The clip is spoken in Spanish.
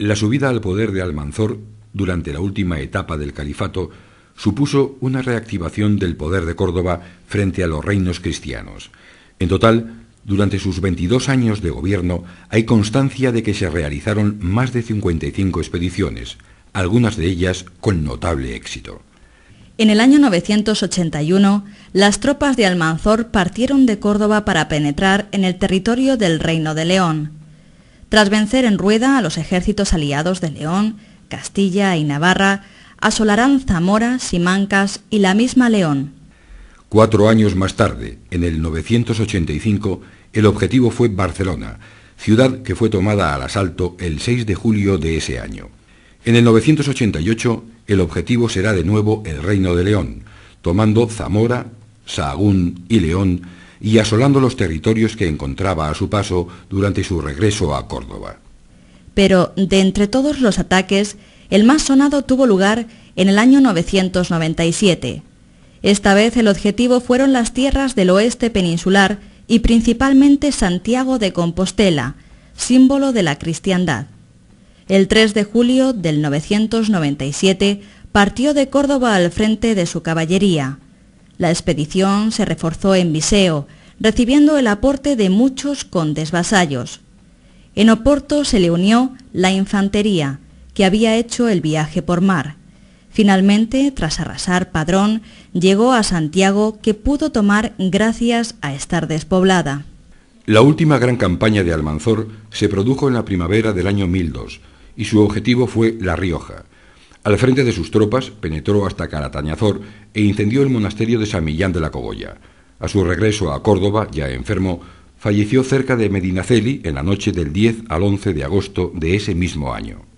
La subida al poder de Almanzor durante la última etapa del califato supuso una reactivación del poder de Córdoba frente a los reinos cristianos. En total, durante sus 22 años de gobierno hay constancia de que se realizaron más de 55 expediciones, algunas de ellas con notable éxito. En el año 981, las tropas de Almanzor partieron de Córdoba para penetrar en el territorio del Reino de León tras vencer en rueda a los ejércitos aliados de León, Castilla y Navarra, asolarán Zamora, Simancas y la misma León. Cuatro años más tarde, en el 985, el objetivo fue Barcelona, ciudad que fue tomada al asalto el 6 de julio de ese año. En el 988, el objetivo será de nuevo el Reino de León, tomando Zamora, Sahagún y León, y asolando los territorios que encontraba a su paso durante su regreso a Córdoba. Pero de entre todos los ataques, el más sonado tuvo lugar en el año 997. Esta vez el objetivo fueron las tierras del oeste peninsular y principalmente Santiago de Compostela, símbolo de la cristiandad. El 3 de julio del 997 partió de Córdoba al frente de su caballería, la expedición se reforzó en Viseo, recibiendo el aporte de muchos condes vasallos. En Oporto se le unió la infantería, que había hecho el viaje por mar. Finalmente, tras arrasar Padrón, llegó a Santiago que pudo tomar gracias a estar despoblada. La última gran campaña de Almanzor se produjo en la primavera del año 1002 y su objetivo fue La Rioja. Al frente de sus tropas penetró hasta Caratañazor e incendió el monasterio de San Millán de la Cogolla. A su regreso a Córdoba, ya enfermo, falleció cerca de Medinaceli en la noche del 10 al 11 de agosto de ese mismo año.